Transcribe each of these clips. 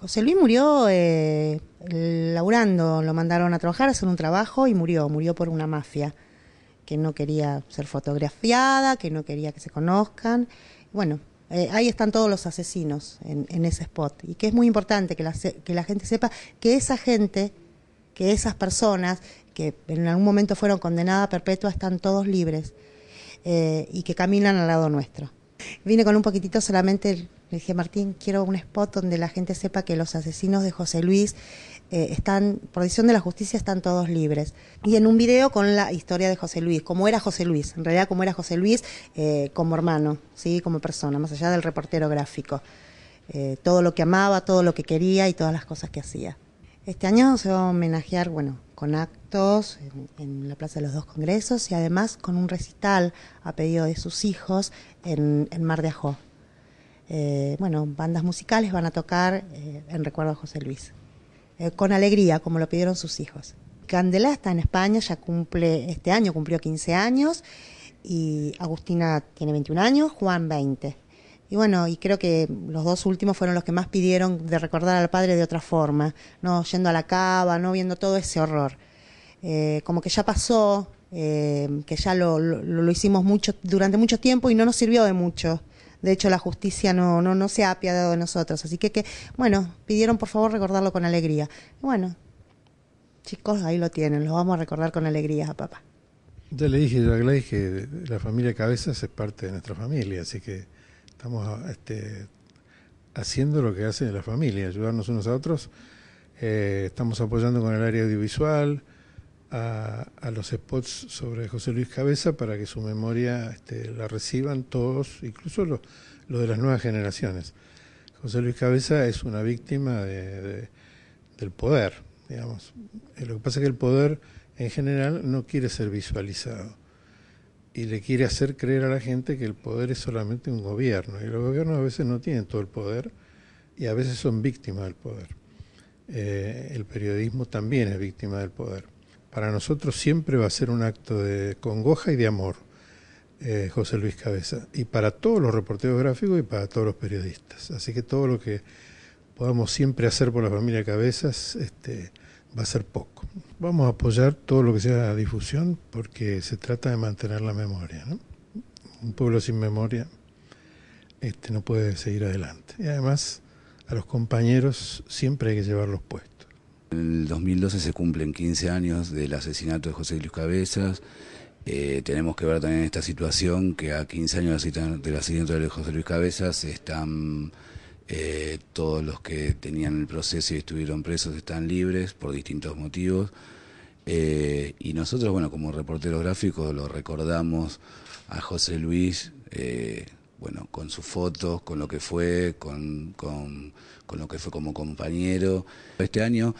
José Luis murió eh, laburando, lo mandaron a trabajar, a hacer un trabajo y murió, murió por una mafia que no quería ser fotografiada, que no quería que se conozcan. Bueno, eh, ahí están todos los asesinos en, ese spot y que es muy importante que la, gente sepa que esa gente, que esas personas que en algún momento fueron condenadas a perpetua están todos libres eh, y que caminan al lado nuestro. Vine con un poquitito solamente le dije, Martín, quiero un spot donde la gente sepa que los asesinos de José Luis eh, están, por decisión de la justicia, están todos libres. Y en un video con la historia de José Luis, cómo era José Luis, en realidad cómo era José Luis eh, como hermano, ¿sí? como persona, más allá del reportero gráfico. Eh, todo lo que amaba, todo lo que quería y todas las cosas que hacía. Este año se va a homenajear, bueno, con actos en, la Plaza de los Dos Congresos y además con un recital a pedido de sus hijos en, en Mar de Ajó. Eh, bueno, bandas musicales van a tocar eh, en recuerdo a José Luis, eh, con alegría, como lo pidieron sus hijos. Candela está en España, ya cumple, este año cumplió 15 años, y Agustina tiene 21 años, Juan 20. Y bueno, y creo que los dos últimos fueron los que más pidieron de recordar al padre de otra forma, no yendo a la cava, no viendo todo ese horror. como que ya pasó, que ya lo, lo hicimos mucho, durante mucho tiempo y no nos sirvió de mucho. De hecho, la justicia no, no, no se ha apiadado de nosotros. Así que, que, bueno, pidieron por favor recordarlo con alegría. Bueno, chicos, ahí lo tienen, lo vamos a recordar con alegría a papá. Ya le dije yo a Gladys que la familia Cabezas es parte de nuestra familia, así que estamos este, haciendo lo que hace la familia, ayudarnos unos a otros. Eh, estamos apoyando con el área audiovisual, a, los spots sobre José Luis Cabeza para que su memoria este, la reciban todos, incluso los de las nuevas generaciones. José Luis Cabeza es una víctima del poder, digamos. Eh, lo que pasa es que el poder en general no quiere ser visualizado y le quiere hacer creer a la gente que el poder es solamente un gobierno. Y los gobiernos a veces no tienen todo el poder y a veces son víctimas del poder. Eh, el periodismo también es víctima del poder para nosotros siempre va a ser un acto de congoja y de amor, eh, José Luis Cabeza, y para todos los reporteros gráficos y para todos los periodistas. Así que todo lo que podamos siempre hacer por la familia Cabezas este, va a ser poco. Vamos a apoyar todo lo que sea la difusión porque se trata de mantener la memoria. Un pueblo sin memoria este, no puede seguir adelante. Y además a los compañeros siempre hay que llevarlos puestos. En el 2012 se cumplen 15 años del asesinato de José Luis Cabezas. Eh, tenemos que ver también esta situación que a 15 años del asesinato de José Luis Cabezas están eh, todos los que tenían el proceso y estuvieron presos están libres por distintos motivos. Eh, y nosotros, bueno, como reporteros gráficos, lo recordamos a José Luis bueno, con sus fotos, con lo que fue, con, con, con lo que fue como compañero. Este año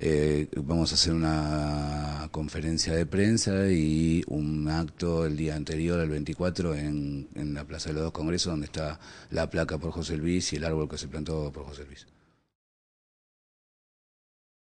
eh, vamos a hacer una conferencia de prensa y un acto el día anterior, el 24, en, en la Plaza de los Dos Congresos, donde está la placa por José Luis y el árbol que se plantó por José Luis.